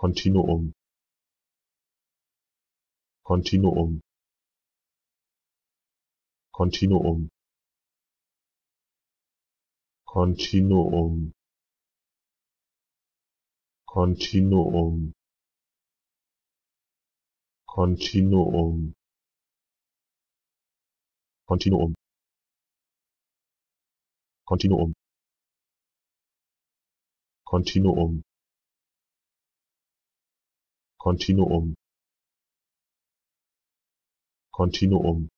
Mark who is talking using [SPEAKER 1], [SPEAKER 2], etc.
[SPEAKER 1] Continuum. Continuum. Continuum. Continuum. Continuum. Continuum. Continuum. Continuum. Continuum. kontinuum